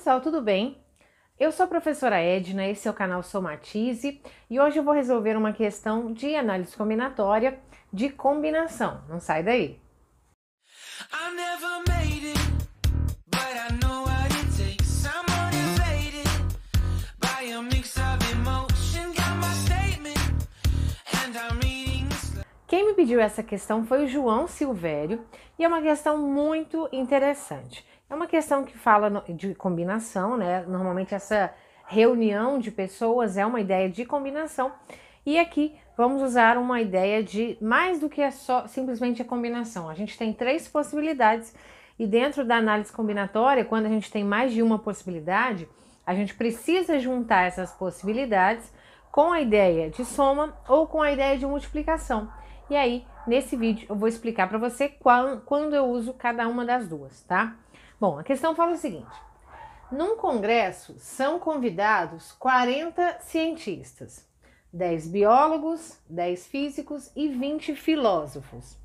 pessoal, tudo bem? Eu sou a professora Edna, esse é o canal Somatize e hoje eu vou resolver uma questão de análise combinatória de combinação. Não sai daí! me pediu essa questão foi o João Silvério e é uma questão muito interessante. É uma questão que fala de combinação, né? Normalmente essa reunião de pessoas é uma ideia de combinação e aqui vamos usar uma ideia de mais do que é só simplesmente a é combinação. A gente tem três possibilidades e dentro da análise combinatória, quando a gente tem mais de uma possibilidade, a gente precisa juntar essas possibilidades com a ideia de soma ou com a ideia de multiplicação. E aí, nesse vídeo, eu vou explicar para você qual, quando eu uso cada uma das duas, tá? Bom, a questão fala o seguinte: num congresso são convidados 40 cientistas, 10 biólogos, 10 físicos e 20 filósofos.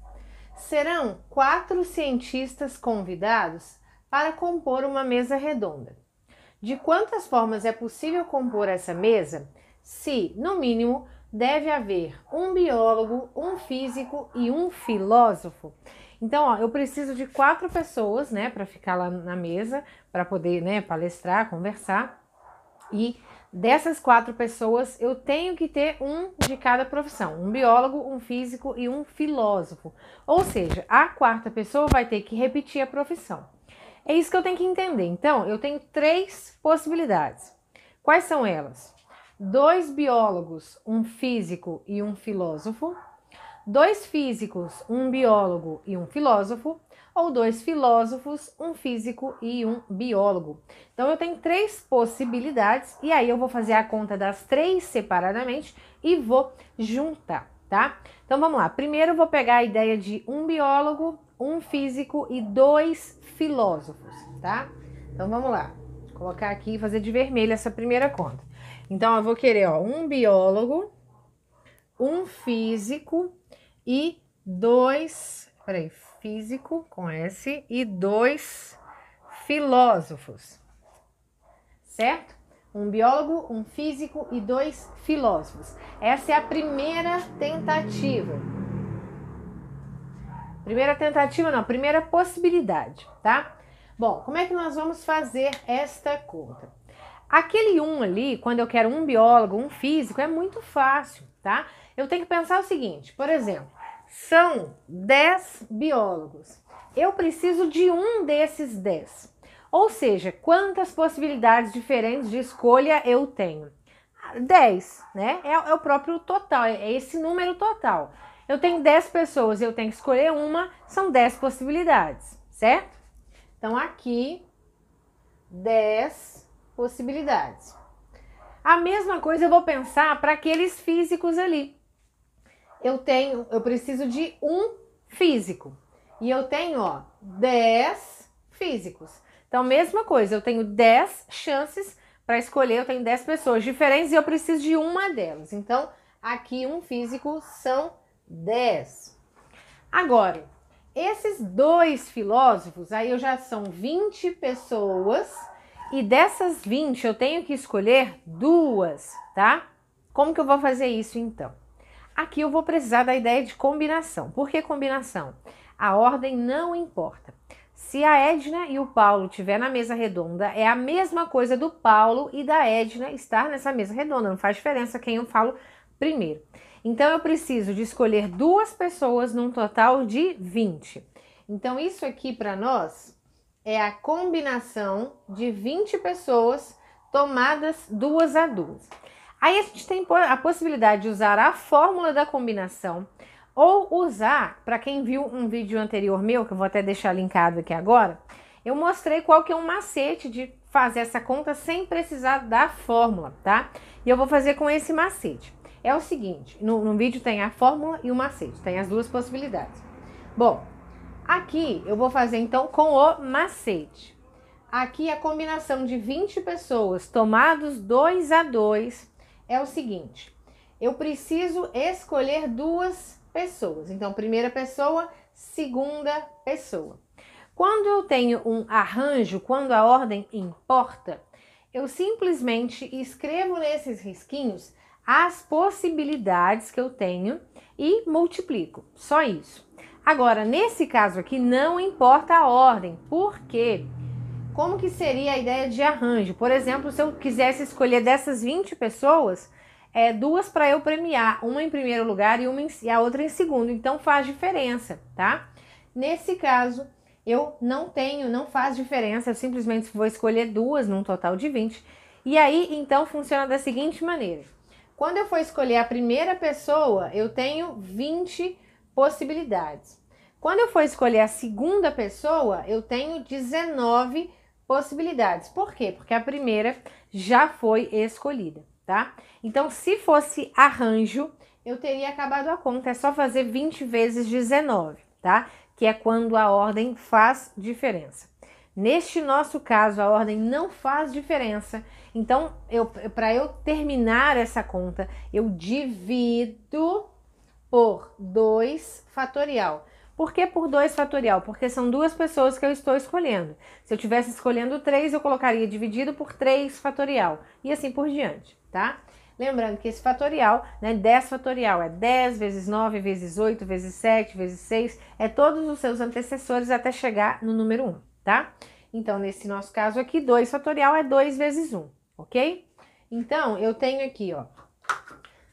Serão quatro cientistas convidados para compor uma mesa redonda. De quantas formas é possível compor essa mesa? Se, no mínimo, deve haver um biólogo, um físico e um filósofo. Então, ó, eu preciso de quatro pessoas, né, para ficar lá na mesa, para poder, né, palestrar, conversar. E dessas quatro pessoas, eu tenho que ter um de cada profissão: um biólogo, um físico e um filósofo. Ou seja, a quarta pessoa vai ter que repetir a profissão. É isso que eu tenho que entender. Então, eu tenho três possibilidades. Quais são elas? dois biólogos, um físico e um filósofo, dois físicos, um biólogo e um filósofo, ou dois filósofos, um físico e um biólogo. Então eu tenho três possibilidades e aí eu vou fazer a conta das três separadamente e vou juntar, tá? Então vamos lá. Primeiro eu vou pegar a ideia de um biólogo, um físico e dois filósofos, tá? Então vamos lá. Vou colocar aqui e fazer de vermelho essa primeira conta. Então, eu vou querer, ó, um biólogo, um físico e dois, peraí, físico com S e dois filósofos, certo? Um biólogo, um físico e dois filósofos. Essa é a primeira tentativa. Primeira tentativa, não, primeira possibilidade, tá? Bom, como é que nós vamos fazer esta conta? Aquele um ali, quando eu quero um biólogo, um físico, é muito fácil, tá? Eu tenho que pensar o seguinte, por exemplo, são 10 biólogos. Eu preciso de um desses 10. Ou seja, quantas possibilidades diferentes de escolha eu tenho? 10, né? É, é, o próprio total, é, é esse número total. Eu tenho 10 pessoas, eu tenho que escolher uma, são 10 possibilidades, certo? Então aqui, 10 possibilidades. A mesma coisa eu vou pensar para aqueles físicos ali. Eu tenho, eu preciso de um físico. E eu tenho, ó, 10 físicos. Então, mesma coisa, eu tenho 10 chances para escolher, eu tenho 10 pessoas diferentes e eu preciso de uma delas. Então, aqui um físico são 10. Agora, esses dois filósofos, aí eu já são 20 pessoas e dessas 20, eu tenho que escolher duas, tá? Como que eu vou fazer isso então? Aqui eu vou precisar da ideia de combinação. Por que combinação? A ordem não importa. Se a Edna e o Paulo estiver na mesa redonda, é a mesma coisa do Paulo e da Edna estar nessa mesa redonda. Não faz diferença quem eu falo primeiro. Então eu preciso de escolher duas pessoas num total de 20. Então isso aqui para nós é a combinação de 20 pessoas tomadas duas a duas. Aí a gente tem a possibilidade de usar a fórmula da combinação ou usar, para quem viu um vídeo anterior meu, que eu vou até deixar linkado aqui agora, eu mostrei qual que é um macete de fazer essa conta sem precisar da fórmula, tá? E eu vou fazer com esse macete. É o seguinte, no, no vídeo tem a fórmula e o macete, tem as duas possibilidades. Bom, Aqui eu vou fazer então com o macete. Aqui a combinação de 20 pessoas tomados 2 a 2 é o seguinte: eu preciso escolher duas pessoas. Então, primeira pessoa, segunda pessoa. Quando eu tenho um arranjo, quando a ordem importa, eu simplesmente escrevo nesses risquinhos as possibilidades que eu tenho e multiplico. Só isso. Agora, nesse caso aqui, não importa a ordem. porque Como que seria a ideia de arranjo? Por exemplo, se eu quisesse escolher dessas 20 pessoas, é, duas para eu premiar, uma em primeiro lugar e, uma em, e a outra em segundo. Então faz diferença, tá? Nesse caso, eu não tenho, não faz diferença, eu simplesmente vou escolher duas num total de 20. E aí, então, funciona da seguinte maneira. Quando eu for escolher a primeira pessoa, eu tenho 20 possibilidades. Quando eu for escolher a segunda pessoa, eu tenho 19 possibilidades. Por quê? Porque a primeira já foi escolhida, tá? Então, se fosse arranjo, eu teria acabado a conta. É só fazer 20 vezes 19, tá? Que é quando a ordem faz diferença. Neste nosso caso, a ordem não faz diferença. Então, eu, para eu terminar essa conta, eu divido por 2 fatorial. Por que por 2 fatorial? Porque são duas pessoas que eu estou escolhendo. Se eu estivesse escolhendo 3, eu colocaria dividido por 3 fatorial e assim por diante, tá? Lembrando que esse fatorial, né, 10 fatorial é 10 vezes 9 vezes 8 vezes 7 vezes 6, é todos os seus antecessores até chegar no número 1, tá? Então, nesse nosso caso aqui, 2 fatorial é 2 vezes 1, ok? Então, eu tenho aqui, ó,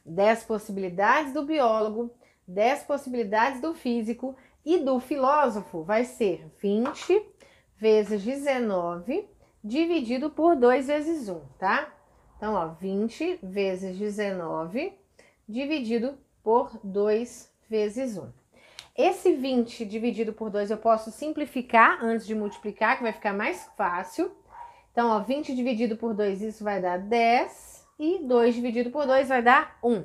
10 possibilidades do biólogo, 10 possibilidades do físico e do filósofo vai ser 20 vezes 19 dividido por 2 vezes 1, tá? Então, ó, 20 vezes 19 dividido por 2 vezes 1. Esse 20 dividido por 2 eu posso simplificar antes de multiplicar, que vai ficar mais fácil. Então, ó, 20 dividido por 2, isso vai dar 10 e 2 dividido por 2 vai dar 1.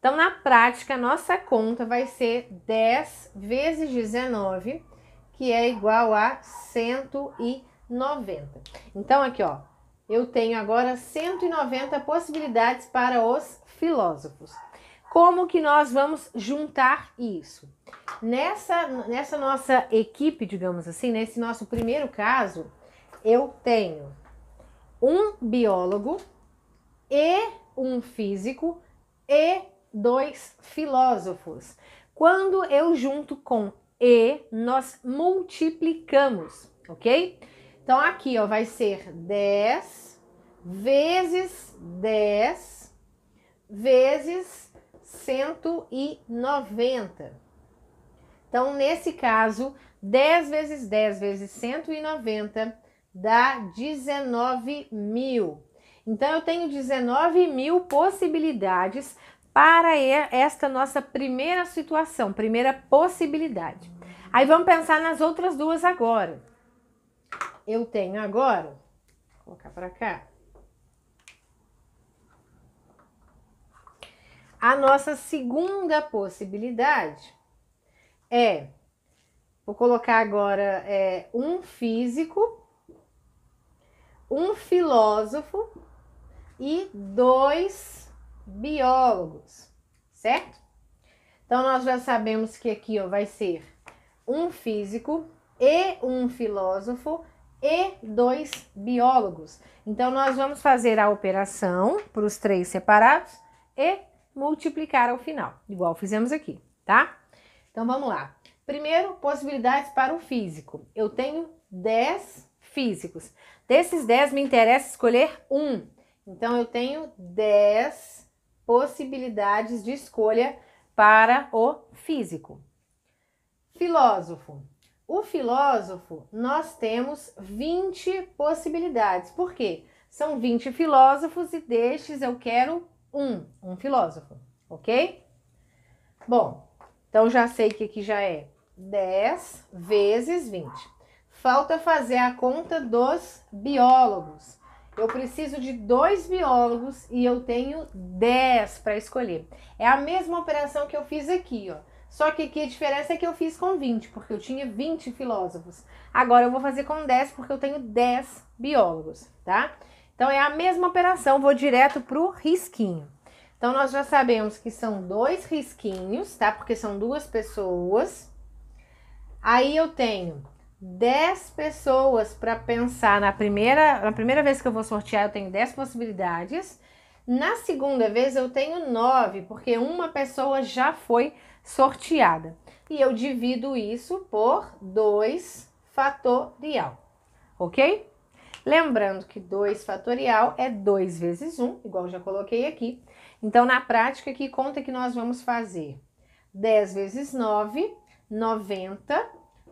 Então, na prática, a nossa conta vai ser 10 vezes 19, que é igual a 190. Então, aqui, ó, eu tenho agora 190 possibilidades para os filósofos. Como que nós vamos juntar isso? Nessa, nessa nossa equipe, digamos assim, nesse nosso primeiro caso, eu tenho um biólogo, e um físico e dois filósofos. Quando eu junto com e, nós multiplicamos, ok? Então aqui ó, vai ser 10 vezes 10 vezes 190. Então, nesse caso, 10 vezes 10 vezes 190 dá 19 mil. Então, eu tenho 19 mil possibilidades para esta nossa primeira situação, primeira possibilidade. Aí vamos pensar nas outras duas agora. Eu tenho agora, vou colocar para cá, a nossa segunda possibilidade é, vou colocar agora é, um físico, um filósofo e dois biólogos, certo? Então, nós já sabemos que aqui ó, vai ser um físico e um filósofo e dois biólogos. Então, nós vamos fazer a operação para os três separados e multiplicar ao final, igual fizemos aqui, tá? Então, vamos lá. Primeiro, possibilidades para o físico. Eu tenho 10 físicos. Desses 10, me interessa escolher um. Então, eu tenho 10 possibilidades de escolha para o físico. Filósofo. O filósofo, nós temos 20 possibilidades. Por quê? São 20 filósofos e destes eu quero um, um filósofo, ok? Bom, então já sei que aqui já é 10 vezes 20. Falta fazer a conta dos biólogos. Eu preciso de dois biólogos e eu tenho 10 para escolher. É a mesma operação que eu fiz aqui, ó. Só que aqui a diferença é que eu fiz com 20, porque eu tinha 20 filósofos. Agora eu vou fazer com 10, porque eu tenho 10 biólogos, tá? Então é a mesma operação, vou direto pro risquinho. Então nós já sabemos que são dois risquinhos, tá? Porque são duas pessoas. Aí eu tenho 10 pessoas para pensar na primeira, na primeira vez que eu vou sortear, eu tenho 10 possibilidades. Na segunda vez eu tenho 9, porque uma pessoa já foi sorteada. E eu divido isso por 2 fatorial, ok? Lembrando que 2 fatorial é 2 vezes 1, igual já coloquei aqui. Então, na prática, que conta que nós vamos fazer? 10 vezes 9, 90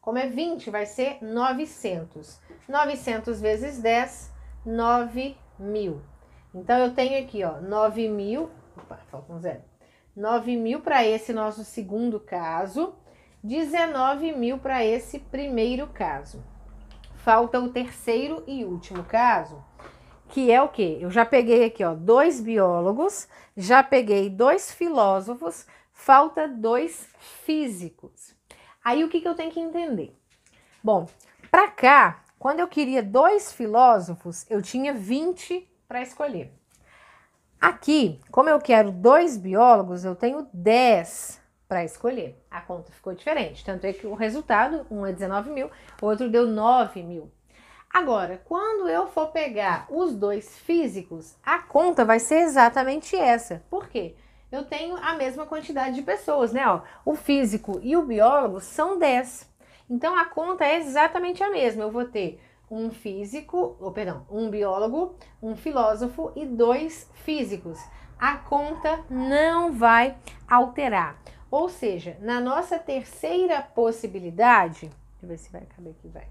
Como é 20, vai ser 900. 900 vezes 10, 9 mil. Então, eu tenho aqui, ó, 9 mil. Opa, falta um zero. 9 mil para esse nosso segundo caso, 19 mil para esse primeiro caso. Falta o terceiro e último caso, que é o que? Eu já peguei aqui, ó, dois biólogos, já peguei dois filósofos, falta dois físicos. Aí o que, que eu tenho que entender? Bom, para cá, quando eu queria dois filósofos, eu tinha 20 para escolher. Aqui, como eu quero dois biólogos, eu tenho 10 para escolher. A conta ficou diferente. Tanto é que o resultado, um é 19 mil, o outro deu 9 mil. Agora, quando eu for pegar os dois físicos, a conta vai ser exatamente essa. Por quê? Porque eu tenho a mesma quantidade de pessoas, né? Ó, o físico e o biólogo são 10. Então a conta é exatamente a mesma. Eu vou ter um físico, ou perdão, um biólogo, um filósofo e dois físicos. A conta não vai alterar. Ou seja, na nossa terceira possibilidade, deixa eu ver se vai caber aqui, vai.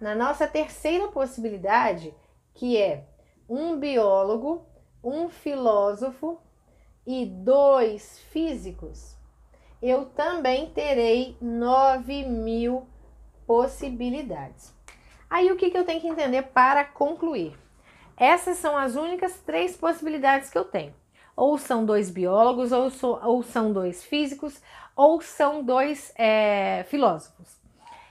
Na nossa terceira possibilidade, que é um biólogo, um filósofo e dois físicos, eu também terei 9 mil possibilidades. Aí o que, que eu tenho que entender para concluir? Essas são as únicas três possibilidades que eu tenho. Ou são dois biólogos, ou, so, ou são dois físicos, ou são dois é, filósofos.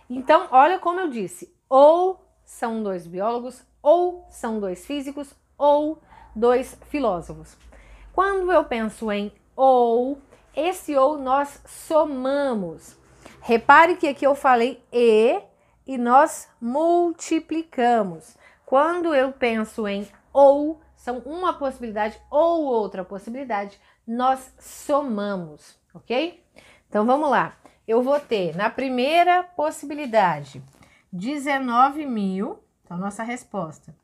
Então, olha como eu disse: ou são dois biólogos, ou são dois físicos, ou dois filósofos. Quando eu penso em ou, esse ou nós somamos. Repare que aqui eu falei e e nós multiplicamos. Quando eu penso em ou, são uma possibilidade ou outra possibilidade, nós somamos, ok? Então vamos lá. Eu vou ter na primeira possibilidade 19 mil, então nossa resposta: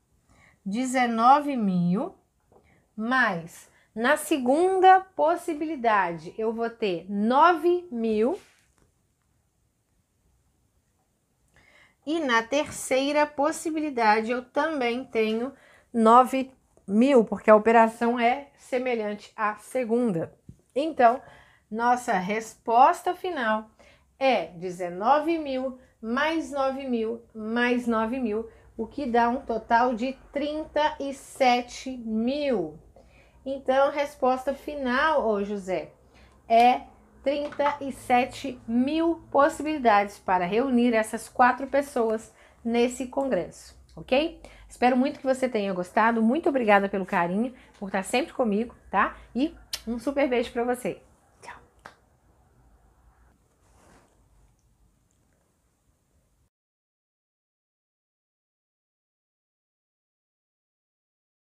19 mil mais na segunda possibilidade, eu vou ter 9 mil. E na terceira possibilidade, eu também tenho 9 mil, porque a operação é semelhante à segunda. Então, nossa resposta final é 19 mil mais 9 mil mais 9 mil, o que dá um total de 37 mil. Então, a resposta final, ô José, é 37 mil possibilidades para reunir essas quatro pessoas nesse congresso, ok? Espero muito que você tenha gostado. Muito obrigada pelo carinho, por estar sempre comigo, tá? E um super beijo para você.